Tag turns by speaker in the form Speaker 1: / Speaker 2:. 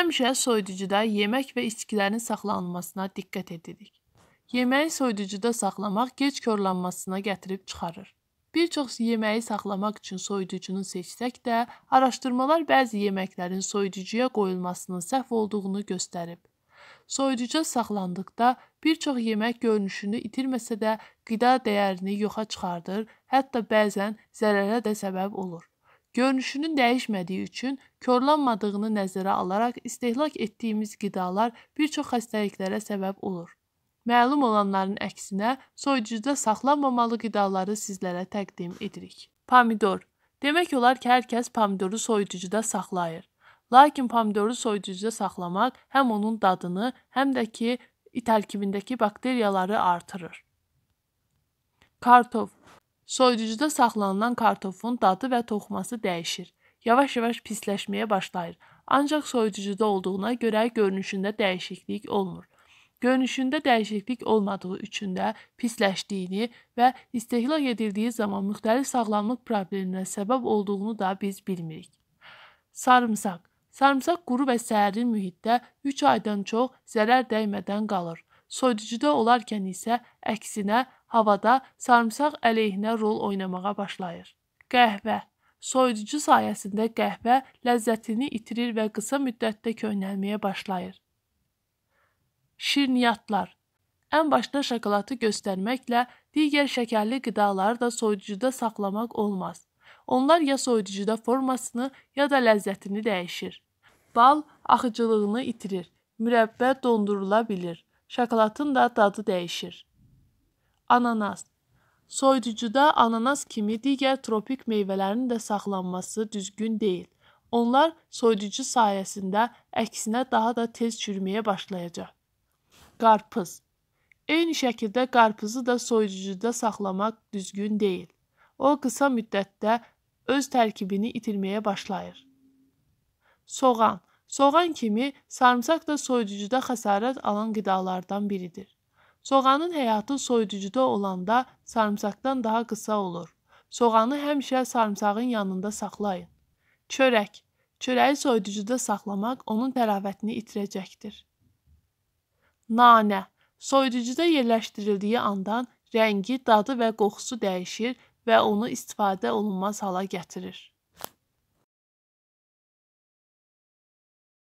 Speaker 1: Həmişə soyuducuda yemək və içkilərin saxlanılmasına diqqət edirik. Yeməyi soyuducuda saxlamaq gec korlanmasına gətirib çıxarır. Bir çox yeməyi saxlamaq üçün soyuducunu seçsək də, araşdırmalar bəzi yeməklərin soyuducuya qoyulmasının səhv olduğunu göstərib. Soyuducuda saxlandıqda bir çox yemək görünüşünü itirməsə də, qida dəyərini yoxa çıxardır, hətta bəzən zərərə də səbəb olur. Görünüşünün dəyişmədiyi üçün korlanmadığını nəzərə alaraq istehlak etdiyimiz qidalar bir çox xəstəliklərə səbəb olur. Məlum olanların əksinə soyuducuda saxlanmamalı qidaları sizlərə təqdim edirik. Pomidor. Demək olar ki, hər kəs pomidoru soyuducuda saxlayır. Lakin pomidoru soyuducuda saxlamaq həm onun dadını, həm də ki tərkibindəki bakteriyaları artırır. Kartof Soyuducuda saxlanılan kartofun dadı və toxuması dəyişir. Yavaş-yavaş pisləşməyə başlayır. Ancaq soyuducuda olduğuna görə görünüşündə dəyişiklik olmur. Görünüşündə dəyişiklik olmadığı üçün də pisləşdiyini və istehlak edildiyi zaman müxtəlif sağlamlıq problemlərinə səbəb olduğunu da biz bilmirik. Sarımsaq Sarımsaq quru və sərin mühitdə 3 aydan çox zərər dəymədən qalır. Soyuducuda olarkən isə əksinə havada sarımsaq əleyhinə rol oynamağa başlayır. Qəhvə soyuducu sayəsində qəhvə ləzzətini itirir və qısa müddətdə köhnəlməyə başlayır. Şirniyyatlar ən başda şokoladı göstərməklə digər şəkərli qidaları da soyuducuda saxlamaq olmaz. Onlar ya soyuducuda formasını, ya da ləzzətini dəyişir. Bal axıcılığını itirir, mürəbbə dondurula bilir, şokoladın da dadı dəyişir. Ananas Soyuducuda ananas kimi digər tropik meyvələrin də saxlanması düzgün deyil. Onlar soyuducu sayəsində əksinə daha da tez çürüməyə başlayacaq. Qarpız Eyni şəkildə qarpızı da soyuducuda saxlamaq düzgün deyil. O qısa müddətdə öz tərkibini itirməyə başlayır. Soğan Soğan kimi sarımsaq da soyuducuda xəsarət alan qidalardan biridir. Soğanın həyatı soyuducuda olanda sarımsaqdan daha qısa olur. Soğanı həmişə sarımsağın yanında saxlayın. Çörək. Çörəyi soyuducuda saxlamaq onun təravətini itirəcəkdir. Nanə. Soyuducuda yerləşdirildiyi andan rəngi, dadı və qoxusu dəyişir və onu istifadə olunmaz hala gətirir.